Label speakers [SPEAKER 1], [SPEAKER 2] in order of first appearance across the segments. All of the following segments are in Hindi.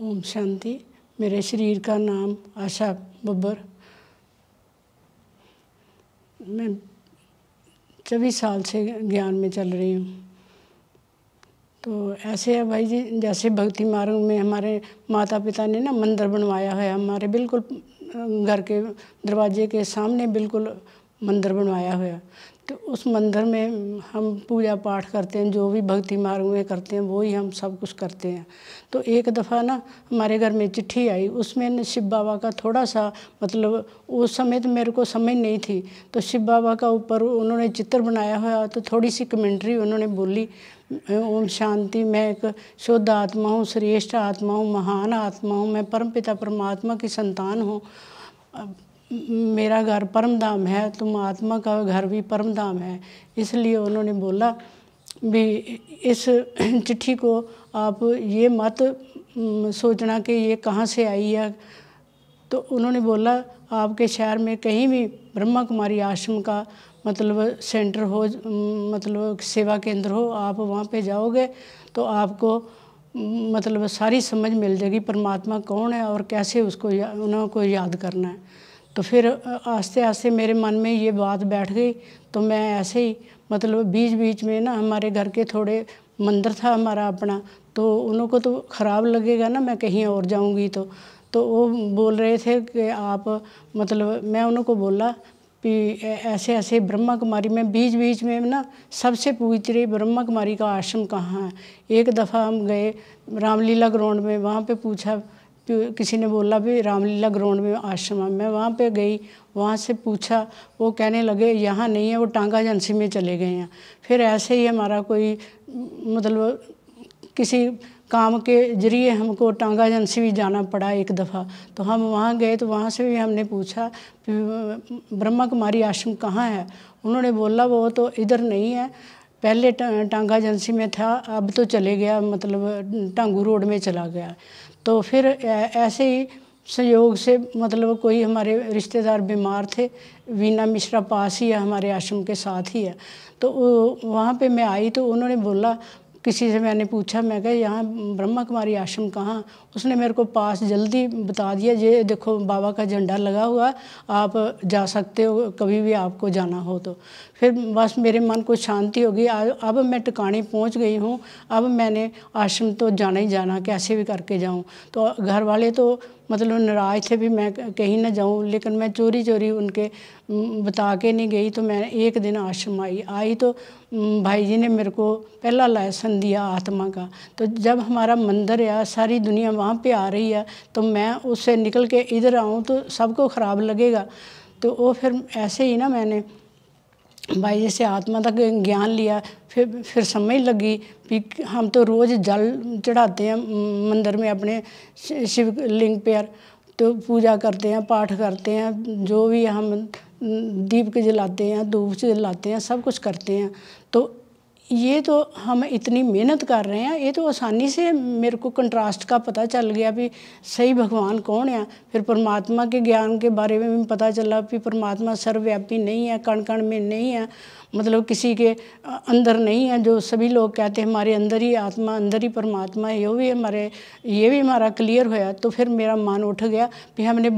[SPEAKER 1] ओम शांति मेरे शरीर का नाम आशा बब्बर मैं चौबीस साल से ज्ञान में चल रही हूँ तो ऐसे है भाई जी जैसे भक्ति मार्ग में हमारे माता पिता ने ना मंदिर बनवाया है हमारे बिल्कुल घर के दरवाजे के सामने बिल्कुल मंदिर बनवाया हुआ तो उस मंदिर में हम पूजा पाठ करते हैं जो भी भक्ति मार्ग में करते हैं वो ही हम सब कुछ करते हैं तो एक दफ़ा ना हमारे घर में चिट्ठी आई उसमें न शिव बाबा का थोड़ा सा मतलब उस समय तो मेरे को समझ नहीं थी तो शिव बाबा का ऊपर उन्होंने चित्र बनाया हुआ तो थोड़ी सी कमेंट्री उन्होंने बोली ओम शांति मैं एक शुद्ध आत्मा हूँ श्रेष्ठ आत्मा हूँ महान आत्मा हूँ मैं परमपिता परमात्मा की संतान हूँ मेरा घर परम धाम है तुम आत्मा का घर भी परम धाम है इसलिए उन्होंने बोला भी इस चिट्ठी को आप ये मत सोचना कि ये कहाँ से आई है तो उन्होंने बोला आपके शहर में कहीं भी ब्रह्मा कुमारी आश्रम का मतलब सेंटर हो मतलब सेवा केंद्र हो आप वहाँ पे जाओगे तो आपको मतलब सारी समझ मिल जाएगी परमात्मा कौन है और कैसे उसको या, उन्होंने को याद करना है तो फिर आस्ते आस्ते मेरे मन में ये बात बैठ गई तो मैं ऐसे ही मतलब बीच बीच में ना हमारे घर के थोड़े मंदिर था हमारा अपना तो उनको तो ख़राब लगेगा ना मैं कहीं और जाऊंगी तो तो वो बोल रहे थे कि आप मतलब मैं उनको बोला कि ऐसे ऐसे ब्रह्मा कुमारी में बीच बीच में ना सबसे पूछ रही ब्रह्मा कुमारी का आश्रम कहाँ है एक दफ़ा हम गए रामलीला ग्राउंड में वहाँ पे पूछा किसी ने बोला भी रामलीला ग्राउंड में आश्रम मैं वहाँ पे गई वहाँ से पूछा वो कहने लगे यहाँ नहीं है वो टांगा एजेंसी में चले गए हैं फिर ऐसे ही हमारा कोई मतलब किसी काम के जरिए हमको टांगा एजेंसी भी जाना पड़ा एक दफ़ा तो हम वहाँ गए तो वहाँ से भी हमने पूछा ब्रह्मा कुमारी आश्रम कहाँ है उन्होंने बोला वो तो इधर नहीं है पहले टांगा एजेंसी में था अब तो चले गया मतलब टांगू रोड में चला गया तो फिर ऐसे ही संयोग से मतलब कोई हमारे रिश्तेदार बीमार थे वीना मिश्रा पास ही है हमारे आश्रम के साथ ही है तो वहाँ पे मैं आई तो उन्होंने बोला किसी से मैंने पूछा मैं कहा यहाँ ब्रह्मा कुमारी आश्रम कहाँ उसने मेरे को पास जल्दी बता दिया ये देखो बाबा का झंडा लगा हुआ आप जा सकते हो कभी भी आपको जाना हो तो फिर बस मेरे मन को शांति होगी अब मैं टिकाने पहुँच गई हूँ अब मैंने आश्रम तो जाना ही जाना कैसे भी करके जाऊँ तो घर वाले तो मतलब नाराज़ थे भी मैं कहीं ना जाऊं लेकिन मैं चोरी चोरी उनके बता के नहीं गई तो मैं एक दिन आश्रम आई आई तो भाई जी ने मेरे को पहला लाइसन दिया आत्मा का तो जब हमारा मंदिर या सारी दुनिया वहाँ पे आ रही है तो मैं उससे निकल के इधर आऊँ तो सबको ख़राब लगेगा तो वो फिर ऐसे ही ना मैंने भाई जैसे आत्मा तक ज्ञान लिया फिर फिर समझ लगी भी हम तो रोज़ जल चढ़ाते हैं मंदिर में अपने शिव लिंग पर तो पूजा करते हैं पाठ करते हैं जो भी हम दीप के जलाते हैं धूप जलाते हैं सब कुछ करते हैं तो ये तो हम इतनी मेहनत कर रहे हैं ये तो आसानी से मेरे को कंट्रास्ट का पता चल गया भी सही भगवान कौन है फिर परमात्मा के ज्ञान के बारे में पता चला कि परमात्मा सर्वव्यापी नहीं है कण कण में नहीं है मतलब किसी के अंदर नहीं है जो सभी लोग कहते हैं हमारे अंदर ही आत्मा अंदर ही परमात्मा है यो भी हमारे ये भी हमारा क्लियर होया तो फिर मेरा मन उठ गया कि हमने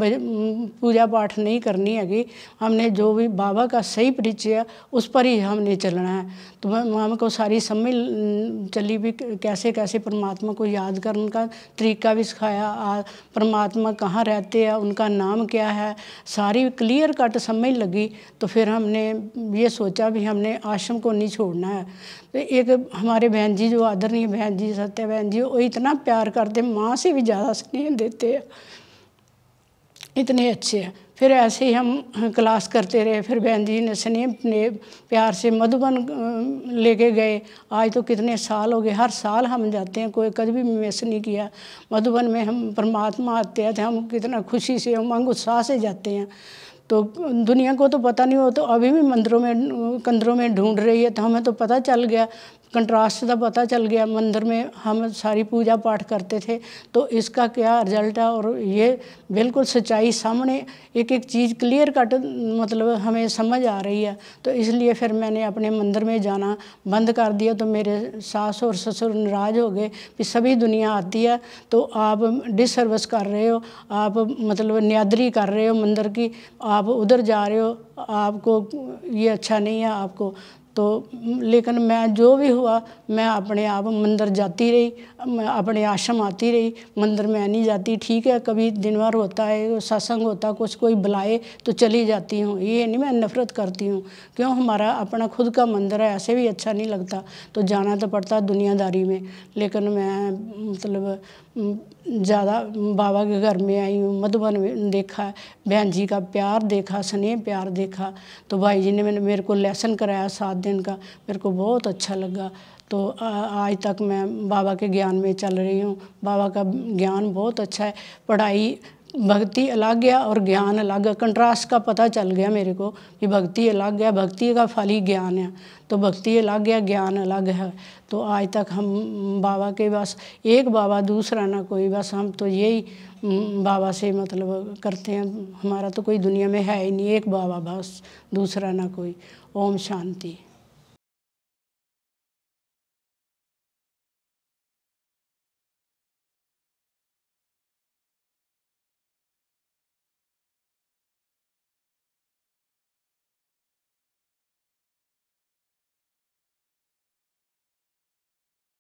[SPEAKER 1] पूजा पाठ नहीं करनी हैगी हमने जो भी बाबा का सही परिचय उस पर ही हमने चलना है तो हम को सारी समझ चली भी कैसे कैसे परमात्मा को याद करने का तरीका भी सिखाया परमात्मा कहाँ रहते हैं उनका नाम क्या है सारी क्लियर कट समझ लगी तो फिर हमने ये सोचा भी हमने आश्रम को नहीं छोड़ना है तो एक हमारे बहन जी जो आदरणीय बहन जी सत्य बहन जी वो इतना प्यार करते माँ से भी ज़्यादा स्नेह देते हैं इतने अच्छे हैं फिर ऐसे ही हम क्लास करते रहे फिर बहन जी ने स्नेह ने प्यार से मधुबन लेके गए आज तो कितने साल हो गए हर साल हम जाते हैं कोई कभी भी मिस नहीं किया मधुबन में हम परमात्मा आते हैं तो हम कितना खुशी से उमंग उत्साह से जाते हैं तो दुनिया को तो पता नहीं हो तो अभी भी मंदिरों में कंदरों में ढूंढ रही है तो हमें तो पता चल गया कंट्रास्ट का पता चल गया मंदिर में हम सारी पूजा पाठ करते थे तो इसका क्या रिजल्ट है और ये बिल्कुल सच्चाई सामने एक एक चीज़ क्लियर कट मतलब हमें समझ आ रही है तो इसलिए फिर मैंने अपने मंदिर में जाना बंद कर दिया तो मेरे सास और ससुर नाराज हो गए कि सभी दुनिया आती है तो आप डिसर्विस कर रहे हो आप मतलब न्यादरी कर रहे हो मंदिर की आप उधर जा रहे हो आपको ये अच्छा नहीं है आपको तो लेकिन मैं जो भी हुआ मैं अपने आप मंदिर जाती रही मैं अपने आश्रम आती रही मंदिर में नहीं जाती ठीक है कभी दिन भर होता है सत्संग होता कुछ कोई बुलाए तो चली जाती हूँ ये नहीं मैं नफ़रत करती हूँ क्यों हमारा अपना खुद का मंदिर है ऐसे भी अच्छा नहीं लगता तो जाना तो पड़ता दुनियादारी में लेकिन मैं मतलब ज़्यादा बाबा के घर में आई हूँ मधुबन देखा बहन जी का प्यार देखा स्नेह प्यार देखा तो भाई जी ने मैंने मेरे को लेसन कराया साथ दिन का मेरे को बहुत अच्छा लगा तो आज तक मैं बाबा के ज्ञान में चल रही हूँ बाबा का ज्ञान बहुत अच्छा है पढ़ाई भक्ति अलग है और ज्ञान अलग गया कंट्रास्ट का पता चल गया मेरे को कि भक्ति अलग है भक्ति का फल ही ज्ञान है तो भक्ति अलग गया ज्ञान अलग है तो आज तक हम बाबा के बस एक बाबा दूसरा ना कोई बस हम तो यही बाबा से मतलब करते हैं हमारा तो कोई दुनिया में है ही नहीं एक बाबा बस दूसरा ना कोई ओम शांति